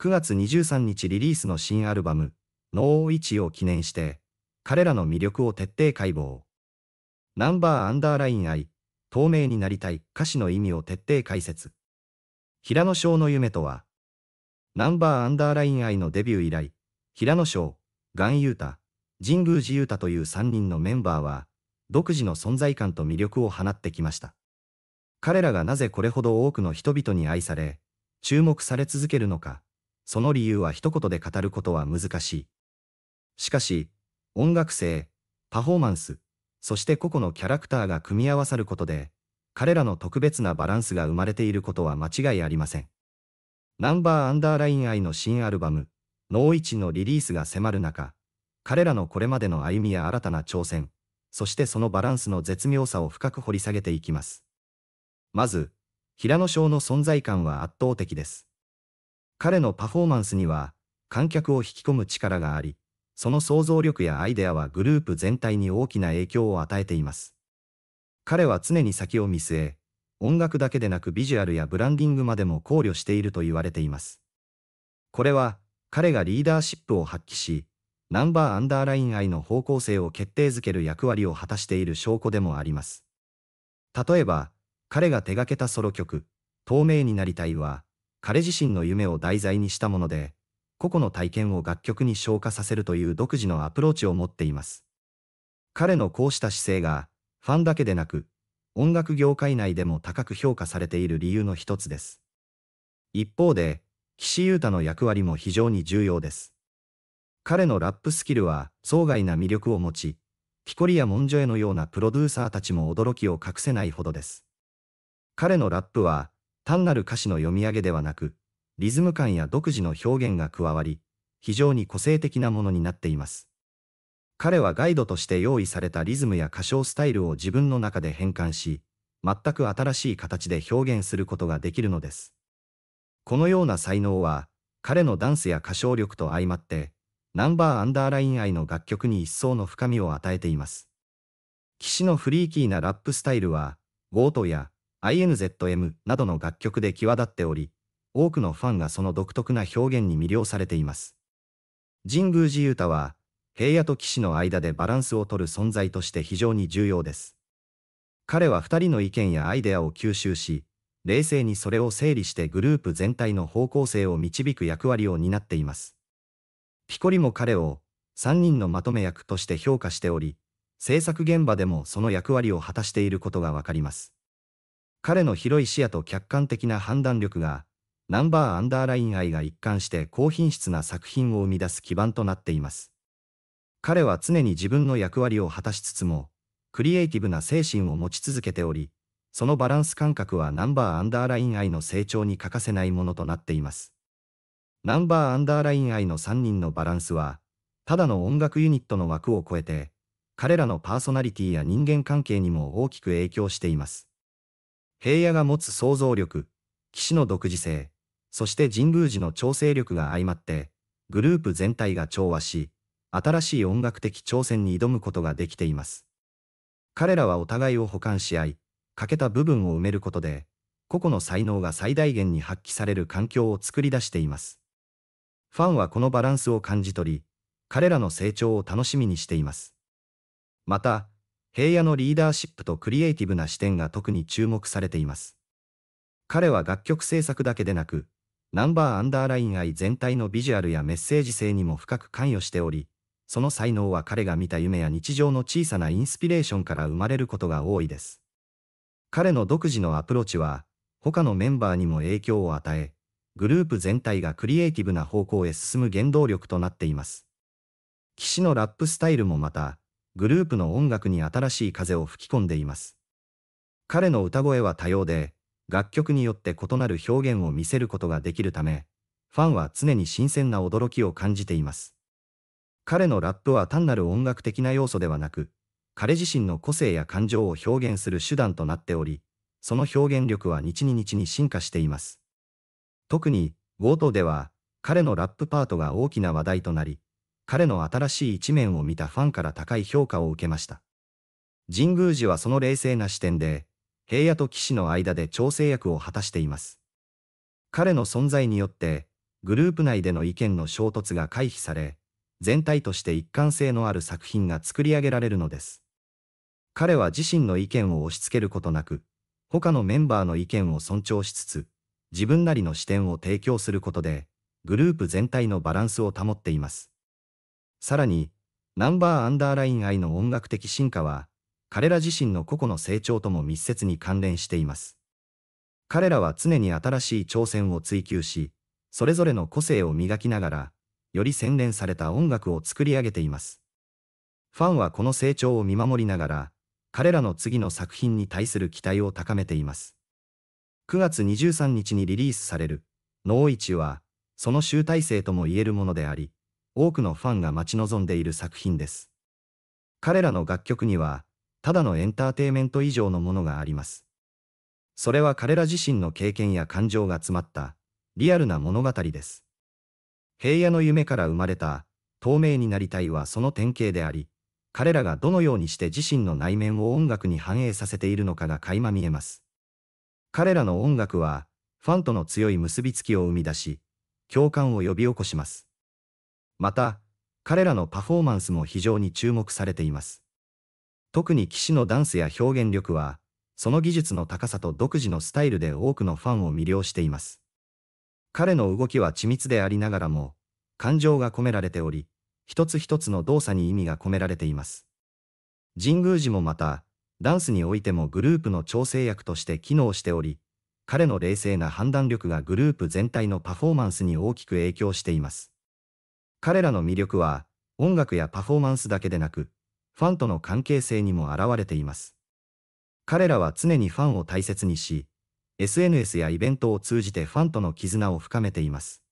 9月23日リリースの新アルバム、イチを記念して、彼らの魅力を徹底解剖。ナンバーアンダーライン愛、透明になりたい歌詞の意味を徹底解説。平野翔の夢とは、ナンバーアンダーライン愛のデビュー以来、平野翔、岩優太、神宮寺ー太という3人のメンバーは、独自の存在感と魅力を放ってきました。彼らがなぜこれほど多くの人々に愛され、注目され続けるのか、その理由は一言で語ることは難しい。しかし、音楽性、パフォーマンス、そして個々のキャラクターが組み合わさることで、彼らの特別なバランスが生まれていることは間違いありません。ナンバーアンダーライン愛の新アルバム、ノーイチのリリースが迫る中、彼らのこれまでの歩みや新たな挑戦、そしてそのバランスの絶妙さを深く掘り下げていきます。まず、平野翔の存在感は圧倒的です。彼のパフォーマンスには、観客を引き込む力があり、その想像力やアイデアはグループ全体に大きな影響を与えています。彼は常に先を見据え、音楽だけでなくビジュアルやブランディングまでも考慮していると言われています。これは、彼がリーダーシップを発揮し、ナンバーアンダーライン愛の方向性を決定づける役割を果たしている証拠でもあります。例えば、彼が手掛けたソロ曲、透明になりたいは、彼自身の夢を題材にしたもので、個々の体験を楽曲に昇華させるという独自のアプローチを持っています。彼のこうした姿勢が、ファンだけでなく、音楽業界内でも高く評価されている理由の一つです。一方で、岸優太の役割も非常に重要です。彼のラップスキルは、壮大な魅力を持ち、ピコリやモンジョエのようなプロデューサーたちも驚きを隠せないほどです。彼のラップは、単なる歌詞の読み上げではなく、リズム感や独自の表現が加わり、非常に個性的なものになっています。彼はガイドとして用意されたリズムや歌唱スタイルを自分の中で変換し、全く新しい形で表現することができるのです。このような才能は、彼のダンスや歌唱力と相まって、ナンバーアンダーライン愛の楽曲に一層の深みを与えています。騎士のフリーキーなラップスタイルは、ゴートや INZM などの楽曲で際立っており、多くのファンがその独特な表現に魅了されています。神宮寺太は、平野と騎士の間でバランスを取る存在として非常に重要です。彼は二人の意見やアイデアを吸収し、冷静にそれを整理してグループ全体の方向性を導く役割を担っています。ピコリも彼を3人のまとめ役として評価しており、制作現場でもその役割を果たしていることがわかります。彼の広い視野と客観的な判断力が、ナンバーアンダーライン愛が一貫して高品質な作品を生み出す基盤となっています。彼は常に自分の役割を果たしつつも、クリエイティブな精神を持ち続けており、そのバランス感覚はナンバーアンダーライン愛の成長に欠かせないものとなっています。ナンバーアンダーライン愛の3人のバランスは、ただの音楽ユニットの枠を超えて、彼らのパーソナリティや人間関係にも大きく影響しています。平野が持つ想像力、騎士の独自性、そして神宮寺の調整力が相まって、グループ全体が調和し、新しい音楽的挑戦に挑むことができています。彼らはお互いを補完し合い、欠けた部分を埋めることで、個々の才能が最大限に発揮される環境を作り出しています。ファンはこのバランスを感じ取り、彼らの成長を楽しみにしています。また、平野のリーダーシップとクリエイティブな視点が特に注目されています。彼は楽曲制作だけでなく、ナンバーアンダーライン愛全体のビジュアルやメッセージ性にも深く関与しており、その才能は彼が見た夢や日常の小さなインスピレーションから生まれることが多いです。彼の独自のアプローチは、他のメンバーにも影響を与え、グループ全体がクリエイティブな方向へ進む原動力となっています。騎士のラップスタイルもまた、グループの音楽に新しい風を吹き込んでいます。彼の歌声は多様で、楽曲によって異なる表現を見せることができるため、ファンは常に新鮮な驚きを感じています。彼のラップは単なる音楽的な要素ではなく、彼自身の個性や感情を表現する手段となっており、その表現力は日に日に進化しています。特に、冒頭では、彼のラップパートが大きな話題となり、彼の新しい一面を見たファンから高い評価を受けました。神宮寺はその冷静な視点で、平野と騎士の間で調整役を果たしています。彼の存在によって、グループ内での意見の衝突が回避され、全体として一貫性のある作品が作り上げられるのです。彼は自身の意見を押し付けることなく、他のメンバーの意見を尊重しつつ、自分なりの視点を提供することで、グループ全体のバランスを保っています。さらに、ナンバーアンダーライン愛の音楽的進化は、彼ら自身の個々の成長とも密接に関連しています。彼らは常に新しい挑戦を追求し、それぞれの個性を磨きながら、より洗練された音楽を作り上げています。ファンはこの成長を見守りながら、彼らの次の作品に対する期待を高めています。9月23日にリリースされる、ノーイチは、その集大成とも言えるものであり、多くのファンが待ち望んでいる作品です。彼らの楽曲には、ただのエンターテイメント以上のものがあります。それは彼ら自身の経験や感情が詰まった、リアルな物語です。平野の夢から生まれた、透明になりたいはその典型であり、彼らがどのようにして自身の内面を音楽に反映させているのかが垣間見えます。彼らの音楽は、ファンとの強い結びつきを生み出し、共感を呼び起こします。また、彼らのパフォーマンスも非常に注目されています。特に騎士のダンスや表現力は、その技術の高さと独自のスタイルで多くのファンを魅了しています。彼の動きは緻密でありながらも、感情が込められており、一つ一つの動作に意味が込められています。神宮寺もまた、ダンスにおいてもグループの調整役として機能しており、彼の冷静な判断力がグループ全体のパフォーマンスに大きく影響しています。彼らの魅力は、音楽やパフォーマンスだけでなく、ファンとの関係性にも現れています。彼らは常にファンを大切にし、SNS やイベントを通じてファンとの絆を深めています。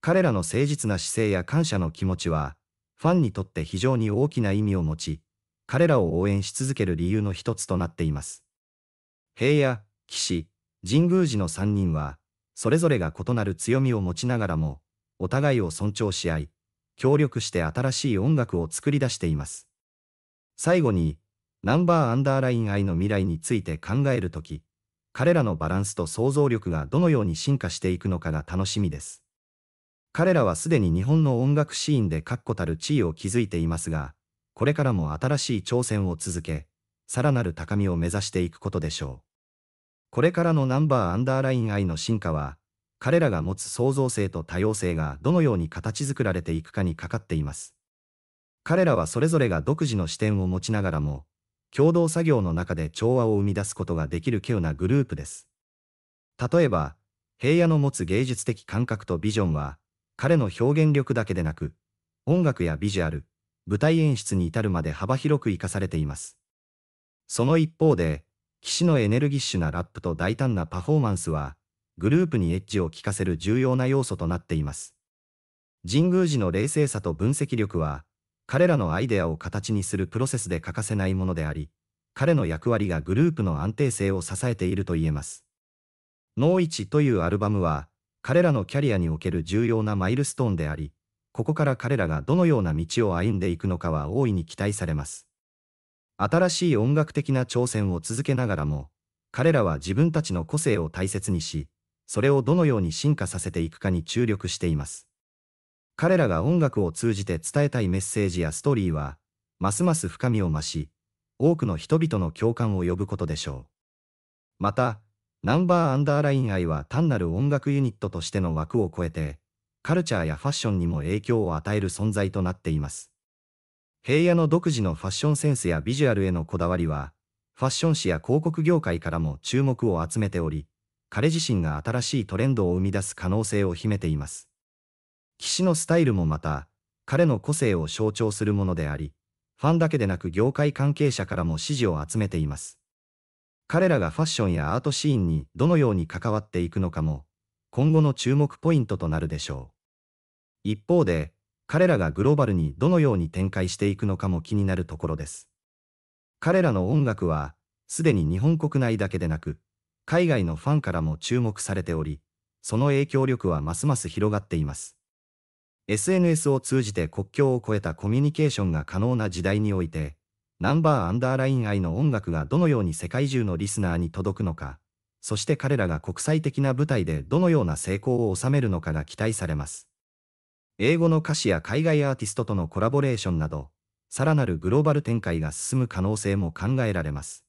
彼らの誠実な姿勢や感謝の気持ちは、ファンにとって非常に大きな意味を持ち、彼らを応援し続ける理由の一つとなっています。平野、騎士、神宮寺の三人は、それぞれが異なる強みを持ちながらも、お互いを尊重し合い、協力して新しい音楽を作り出しています。最後に、ナンバーアンダーライン愛の未来について考えるとき、彼らのバランスと想像力がどのように進化していくのかが楽しみです。彼らはすでに日本の音楽シーンで確固たる地位を築いていますが、これからも新しい挑戦を続け、さらなる高みを目指していくことでしょう。これからのナンバーアンダーライン愛の進化は、彼らが持つ創造性と多様性がどのように形作られていくかにかかっています。彼らはそれぞれが独自の視点を持ちながらも、共同作業の中で調和を生み出すことができる稀有なグループです。例えば、平野の持つ芸術的感覚とビジョンは、彼の表現力だけでなく、音楽やビジュアル、舞台演出に至るまで幅広く活かされています。その一方で、騎士のエネルギッシュなラップと大胆なパフォーマンスは、グループにエッジを効かせる重要な要素となっています。神宮寺の冷静さと分析力は、彼らのアイデアを形にするプロセスで欠かせないものであり、彼の役割がグループの安定性を支えていると言えます。ノーイチというアルバムは、彼らのキャリアにおける重要なマイルストーンであり、ここから彼らがどのような道を歩んでいくのかは大いに期待されます。新しい音楽的な挑戦を続けながらも、彼らは自分たちの個性を大切にし、それをどのように進化させていくかに注力しています。彼らが音楽を通じて伝えたいメッセージやストーリーは、ますます深みを増し、多くの人々の共感を呼ぶことでしょう。また、ナンバーアンダーライン愛は単なる音楽ユニットとしての枠を超えて、カルチャーやファッションにも影響を与える存在となっています。平野の独自のファッションセンスやビジュアルへのこだわりは、ファッション誌や広告業界からも注目を集めており、彼自身が新しいトレンドを生み出す可能性を秘めています。騎士のスタイルもまた、彼の個性を象徴するものであり、ファンだけでなく業界関係者からも支持を集めています。彼らがファッションやアートシーンにどのように関わっていくのかも、今後の注目ポイントとなるでしょう。一方で、彼らがグローバルにどのように展開していくのかも気になるところです。彼らの音楽は、すでに日本国内だけでなく、海外のファンからも注目されており、その影響力はますます広がっています。SNS を通じて国境を越えたコミュニケーションが可能な時代において、ナンバーアンダーライン愛の音楽がどのように世界中のリスナーに届くのか、そして彼らが国際的な舞台でどのような成功を収めるのかが期待されます。英語の歌詞や海外アーティストとのコラボレーションなど、さらなるグローバル展開が進む可能性も考えられます。